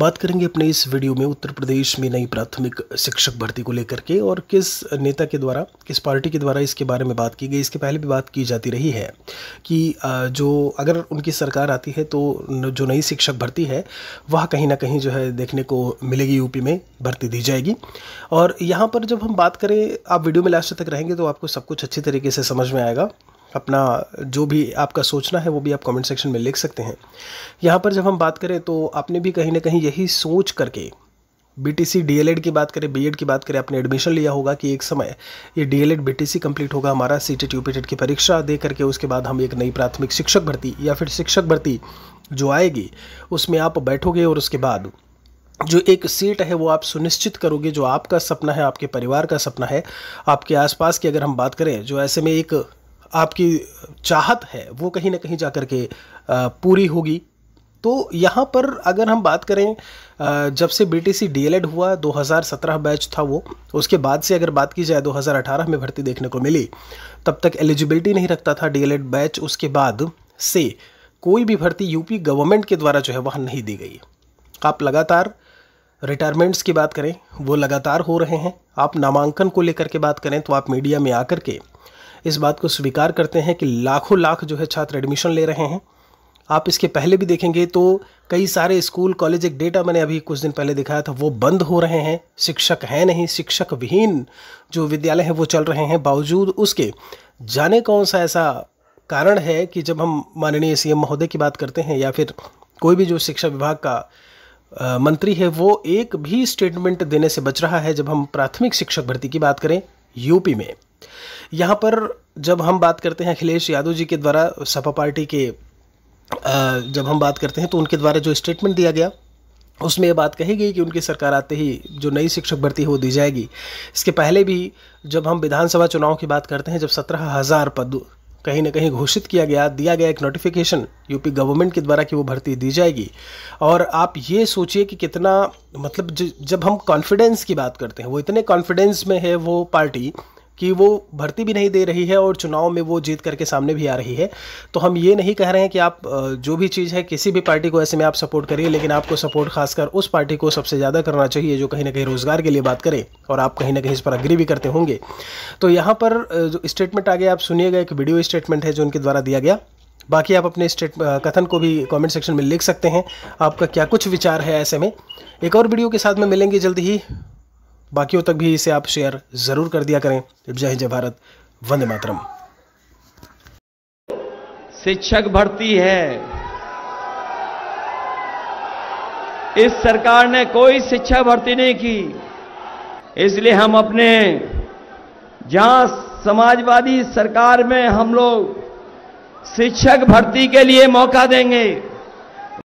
बात करेंगे अपने इस वीडियो में उत्तर प्रदेश में नई प्राथमिक शिक्षक भर्ती को लेकर के और किस नेता के द्वारा किस पार्टी के द्वारा इसके बारे में बात की गई इसके पहले भी बात की जाती रही है कि जो अगर उनकी सरकार आती है तो जो नई शिक्षक भर्ती है वह कहीं ना कहीं जो है देखने को मिलेगी यूपी में भर्ती दी जाएगी और यहाँ पर जब हम बात करें आप वीडियो में लास्ट तक रहेंगे तो आपको सब कुछ अच्छी तरीके से समझ में आएगा अपना जो भी आपका सोचना है वो भी आप कमेंट सेक्शन में लिख सकते हैं यहाँ पर जब हम बात करें तो आपने भी कहीं ना कहीं यही सोच करके बी एल एड की बात करें एड की बात करें आपने एडमिशन लिया होगा कि एक समय ये डी टी सी कंप्लीट होगा हमारा सी पी यूपीटेट की परीक्षा दे करके उसके बाद हम एक नई प्राथमिक शिक्षक भर्ती या फिर शिक्षक भर्ती जो आएगी उसमें आप बैठोगे और उसके बाद जो एक सीट है वो आप सुनिश्चित करोगे जो आपका सपना है आपके परिवार का सपना है आपके आसपास की अगर हम बात करें जो ऐसे में एक आपकी चाहत है वो कहीं ना कहीं जा कर के पूरी होगी तो यहाँ पर अगर हम बात करें जब से बीटीसी डीएलएड हुआ 2017 बैच था वो उसके बाद से अगर बात की जाए 2018 में भर्ती देखने को मिली तब तक एलिजिबिलिटी नहीं रखता था डीएलएड बैच उसके बाद से कोई भी भर्ती यूपी गवर्नमेंट के द्वारा जो है वह नहीं दी गई आप लगातार रिटायरमेंट्स की बात करें वो लगातार हो रहे हैं आप नामांकन को लेकर के बात करें तो आप मीडिया में आकर के इस बात को स्वीकार करते हैं कि लाखों लाख जो है छात्र एडमिशन ले रहे हैं आप इसके पहले भी देखेंगे तो कई सारे स्कूल कॉलेज एक डेटा मैंने अभी कुछ दिन पहले दिखाया था वो बंद हो रहे हैं शिक्षक हैं नहीं शिक्षक विहीन जो विद्यालय हैं वो चल रहे हैं बावजूद उसके जाने कौन सा ऐसा कारण है कि जब हम माननीय सीएम महोदय की बात करते हैं या फिर कोई भी जो शिक्षा विभाग का आ, मंत्री है वो एक भी स्टेटमेंट देने से बच रहा है जब हम प्राथमिक शिक्षक भर्ती की बात करें यूपी में यहाँ पर जब हम बात करते हैं अखिलेश यादव जी के द्वारा सपा पार्टी के जब हम बात करते हैं तो उनके द्वारा जो स्टेटमेंट दिया गया उसमें ये बात कही गई कि उनकी सरकार आते ही जो नई शिक्षक भर्ती है वो दी जाएगी इसके पहले भी जब हम विधानसभा चुनाव की बात करते हैं जब सत्रह हज़ार पद कहीं ना कहीं घोषित किया गया दिया गया एक नोटिफिकेशन यूपी गवर्नमेंट के द्वारा कि वो भर्ती दी जाएगी और आप ये सोचिए कि कितना मतलब जब हम कॉन्फिडेंस की बात करते हैं वो इतने कॉन्फिडेंस में है वो पार्टी कि वो भर्ती भी नहीं दे रही है और चुनाव में वो जीत करके सामने भी आ रही है तो हम ये नहीं कह रहे हैं कि आप जो भी चीज़ है किसी भी पार्टी को ऐसे में आप सपोर्ट करिए लेकिन आपको सपोर्ट खासकर उस पार्टी को सबसे ज़्यादा करना चाहिए जो कहीं ना कहीं रोज़गार के लिए बात करे और आप कहीं ना कहीं इस पर अग्री भी करते होंगे तो यहाँ पर जो स्टेटमेंट आ गया आप सुनिएगा एक वीडियो स्टेटमेंट है जो उनके द्वारा दिया गया बाकी आप अपने स्टेट कथन को भी कमेंट सेक्शन में लिख सकते हैं आपका क्या कुछ विचार है ऐसे में एक और वीडियो के साथ में मिलेंगे जल्दी ही बाकियों तक भी इसे आप शेयर ज़रूर कर दिया करें जय हिंद जय भारत वंदे मातरम शिक्षक भर्ती है इस सरकार ने कोई शिक्षा भर्ती नहीं की इसलिए हम अपने जहां समाजवादी सरकार में हम लोग शिक्षक भर्ती के लिए मौका देंगे